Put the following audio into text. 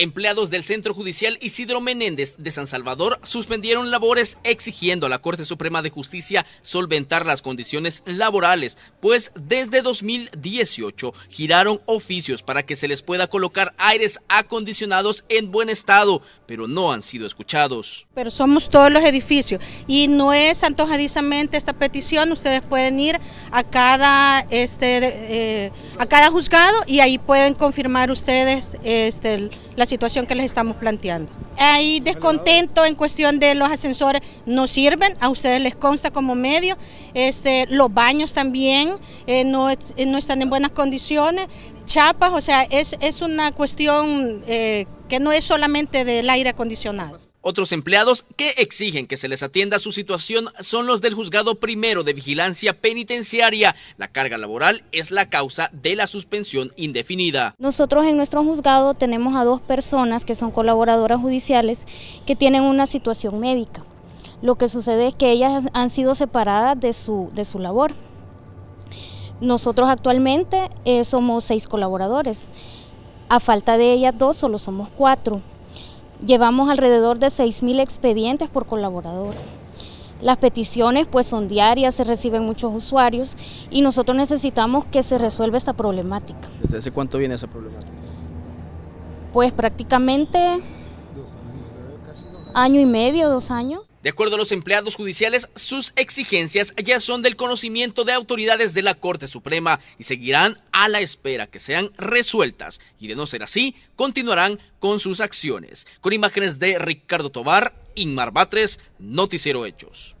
Empleados del Centro Judicial Isidro Menéndez de San Salvador suspendieron labores exigiendo a la Corte Suprema de Justicia solventar las condiciones laborales, pues desde 2018 giraron oficios para que se les pueda colocar aires acondicionados en buen estado, pero no han sido escuchados. Pero somos todos los edificios y no es antojadizamente esta petición, ustedes pueden ir a cada, este, eh, a cada juzgado y ahí pueden confirmar ustedes este, la situación que les estamos planteando. Hay descontento en cuestión de los ascensores, no sirven, a ustedes les consta como medio, este, los baños también eh, eh, no, están en buenas condiciones, chapas, o sea, es, es una cuestión que no es solamente del aire acondicionado. Otros empleados que exigen que se les atienda su situación son los del juzgado primero de vigilancia penitenciaria. La carga laboral es la causa de la suspensión indefinida. Nosotros en nuestro juzgado tenemos a dos personas que son colaboradoras judiciales que tienen una situación médica. Lo que sucede es que ellas han sido separadas de su, de su labor. Nosotros actualmente eh, somos seis colaboradores. A falta de ellas dos, solo somos cuatro. Llevamos alrededor de 6.000 expedientes por colaborador. Las peticiones pues son diarias, se reciben muchos usuarios y nosotros necesitamos que se resuelva esta problemática. ¿Desde cuánto viene esa problemática? Pues prácticamente año y medio, dos años. De acuerdo a los empleados judiciales, sus exigencias ya son del conocimiento de autoridades de la Corte Suprema y seguirán a la espera que sean resueltas. Y de no ser así, continuarán con sus acciones. Con imágenes de Ricardo Tobar, Inmar Batres, Noticiero Hechos.